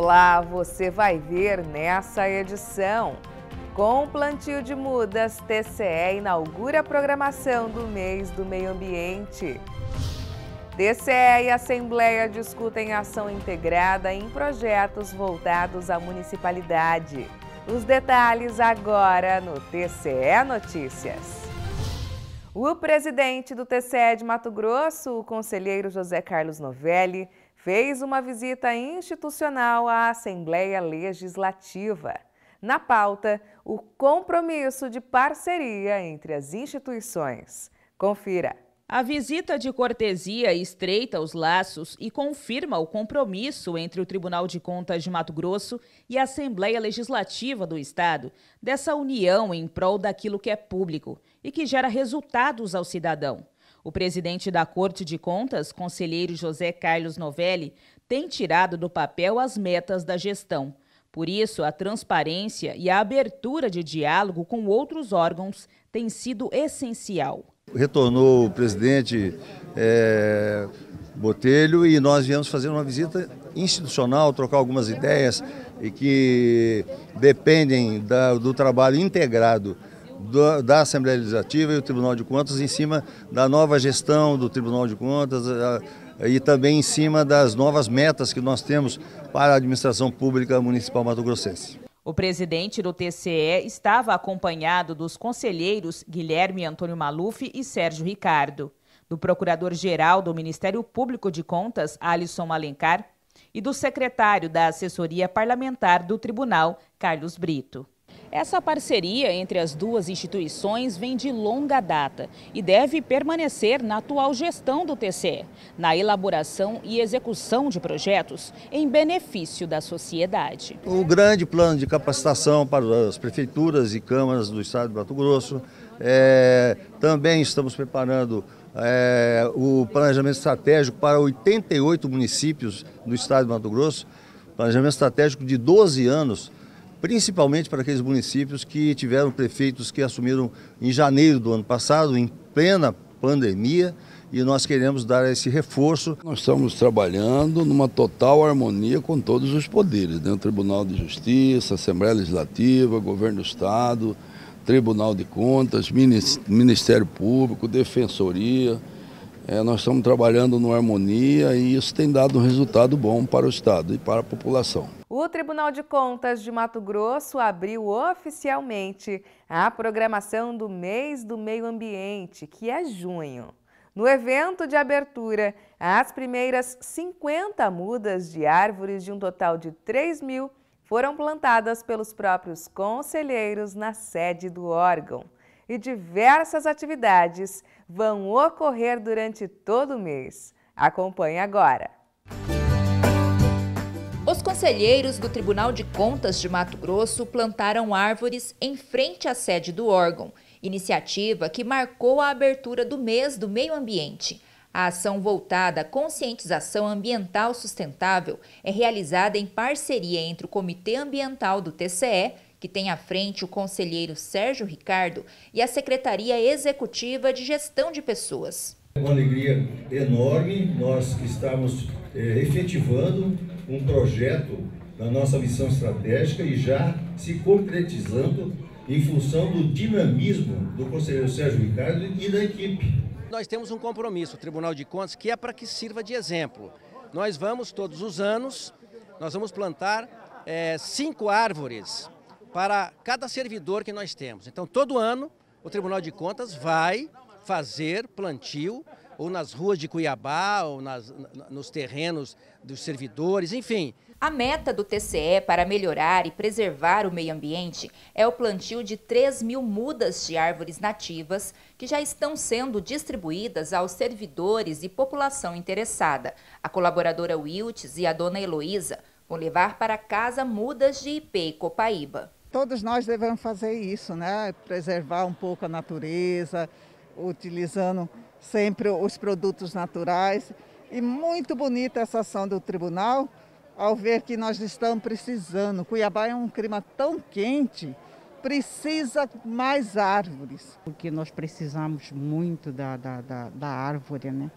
Olá, você vai ver nessa edição. Com o plantio de mudas, TCE inaugura a programação do mês do meio ambiente. TCE e Assembleia discutem ação integrada em projetos voltados à municipalidade. Os detalhes agora no TCE Notícias. O presidente do TCE de Mato Grosso, o conselheiro José Carlos Novelli, fez uma visita institucional à Assembleia Legislativa. Na pauta, o compromisso de parceria entre as instituições. Confira. A visita de cortesia estreita os laços e confirma o compromisso entre o Tribunal de Contas de Mato Grosso e a Assembleia Legislativa do Estado, dessa união em prol daquilo que é público e que gera resultados ao cidadão. O presidente da Corte de Contas, conselheiro José Carlos Novelli, tem tirado do papel as metas da gestão. Por isso, a transparência e a abertura de diálogo com outros órgãos tem sido essencial. Retornou o presidente é, Botelho e nós viemos fazer uma visita institucional, trocar algumas ideias e que dependem da, do trabalho integrado da Assembleia Legislativa e o Tribunal de Contas em cima da nova gestão do Tribunal de Contas eh, eh, e também em cima das novas metas que nós temos para a administração pública municipal mato-grossense. O presidente do TCE estava acompanhado dos conselheiros Guilherme Antônio Maluf e Sérgio Ricardo, do procurador-geral do Ministério Público de Contas, Alisson Alencar, e do secretário da Assessoria Parlamentar do Tribunal, Carlos Brito. Essa parceria entre as duas instituições vem de longa data e deve permanecer na atual gestão do TCE, na elaboração e execução de projetos em benefício da sociedade. O grande plano de capacitação para as prefeituras e câmaras do estado de Mato Grosso. É, também estamos preparando é, o planejamento estratégico para 88 municípios do estado de Mato Grosso, planejamento estratégico de 12 anos principalmente para aqueles municípios que tiveram prefeitos que assumiram em janeiro do ano passado, em plena pandemia, e nós queremos dar esse reforço. Nós estamos trabalhando numa total harmonia com todos os poderes, né? O Tribunal de Justiça, Assembleia Legislativa, Governo do Estado, Tribunal de Contas, Ministério Público, Defensoria. É, nós estamos trabalhando no harmonia e isso tem dado um resultado bom para o Estado e para a população. O Tribunal de Contas de Mato Grosso abriu oficialmente a programação do mês do meio ambiente, que é junho. No evento de abertura, as primeiras 50 mudas de árvores de um total de 3 mil foram plantadas pelos próprios conselheiros na sede do órgão e diversas atividades vão ocorrer durante todo o mês. Acompanhe agora. Os conselheiros do Tribunal de Contas de Mato Grosso plantaram árvores em frente à sede do órgão, iniciativa que marcou a abertura do mês do meio ambiente. A ação voltada à conscientização ambiental sustentável é realizada em parceria entre o Comitê Ambiental do TCE que tem à frente o conselheiro Sérgio Ricardo e a Secretaria Executiva de Gestão de Pessoas. É uma alegria enorme nós que estamos é, efetivando um projeto da nossa missão estratégica e já se concretizando em função do dinamismo do conselheiro Sérgio Ricardo e da equipe. Nós temos um compromisso, o Tribunal de Contas, que é para que sirva de exemplo. Nós vamos todos os anos, nós vamos plantar é, cinco árvores para cada servidor que nós temos. Então, todo ano, o Tribunal de Contas vai fazer plantio ou nas ruas de Cuiabá, ou nas, nos terrenos dos servidores, enfim. A meta do TCE para melhorar e preservar o meio ambiente é o plantio de 3 mil mudas de árvores nativas que já estão sendo distribuídas aos servidores e população interessada. A colaboradora Wiltz e a dona Heloísa vão levar para casa mudas de IP e Copaíba. Todos nós devemos fazer isso, né? Preservar um pouco a natureza, utilizando sempre os produtos naturais. E muito bonita essa ação do tribunal, ao ver que nós estamos precisando. Cuiabá é um clima tão quente, precisa mais árvores. Porque nós precisamos muito da, da, da, da árvore, né?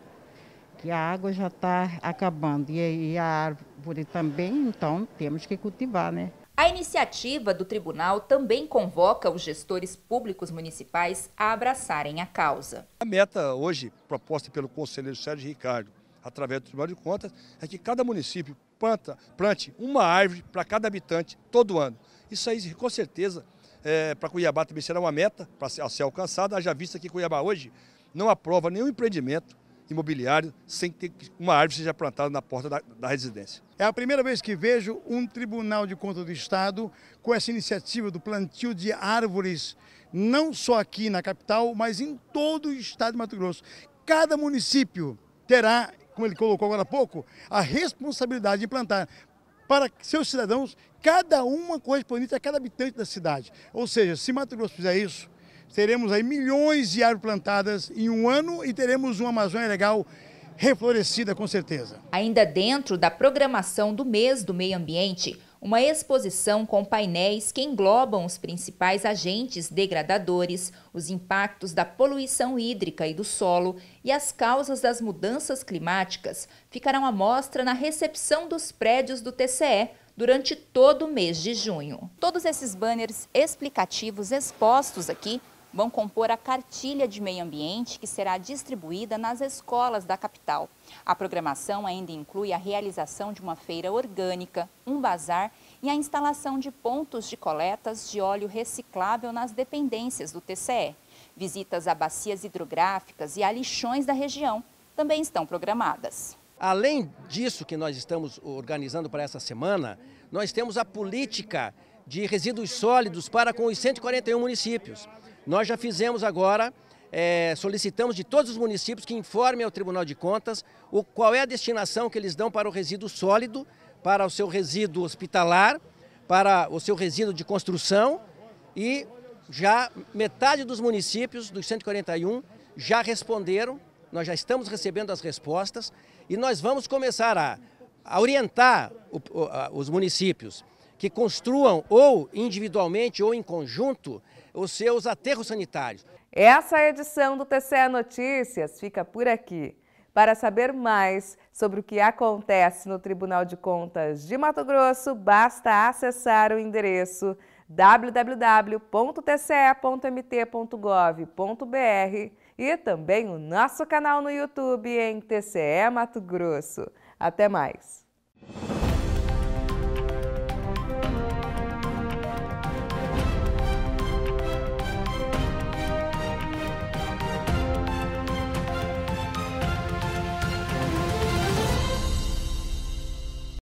Que a água já está acabando e, e a árvore também, então temos que cultivar, né? A iniciativa do tribunal também convoca os gestores públicos municipais a abraçarem a causa. A meta hoje, proposta pelo conselheiro Sérgio Ricardo, através do Tribunal de Contas, é que cada município planta, plante uma árvore para cada habitante todo ano. Isso aí, com certeza, é, para Cuiabá também será uma meta para ser, alcançada, haja vista que Cuiabá hoje não aprova nenhum empreendimento imobiliário sem que uma árvore seja plantada na porta da, da residência. É a primeira vez que vejo um Tribunal de Contas do Estado com essa iniciativa do plantio de árvores, não só aqui na capital, mas em todo o estado de Mato Grosso. Cada município terá, como ele colocou agora há pouco, a responsabilidade de plantar para seus cidadãos, cada uma correspondente a cada habitante da cidade. Ou seja, se Mato Grosso fizer isso, teremos aí milhões de árvores plantadas em um ano e teremos uma Amazônia legal reflorescida com certeza. Ainda dentro da programação do mês do meio ambiente, uma exposição com painéis que englobam os principais agentes degradadores, os impactos da poluição hídrica e do solo e as causas das mudanças climáticas ficarão à mostra na recepção dos prédios do TCE, durante todo o mês de junho. Todos esses banners explicativos expostos aqui vão compor a cartilha de meio ambiente que será distribuída nas escolas da capital. A programação ainda inclui a realização de uma feira orgânica, um bazar e a instalação de pontos de coletas de óleo reciclável nas dependências do TCE. Visitas a bacias hidrográficas e a lixões da região também estão programadas. Além disso que nós estamos organizando para essa semana, nós temos a política de resíduos sólidos para com os 141 municípios. Nós já fizemos agora, é, solicitamos de todos os municípios que informem ao Tribunal de Contas o, qual é a destinação que eles dão para o resíduo sólido, para o seu resíduo hospitalar, para o seu resíduo de construção e já metade dos municípios, dos 141, já responderam, nós já estamos recebendo as respostas e nós vamos começar a, a orientar o, a, os municípios que construam ou individualmente ou em conjunto os seus aterros sanitários. Essa edição do TCE Notícias fica por aqui. Para saber mais sobre o que acontece no Tribunal de Contas de Mato Grosso, basta acessar o endereço www.tce.mt.gov.br e também o nosso canal no YouTube em TCE Mato Grosso. Até mais!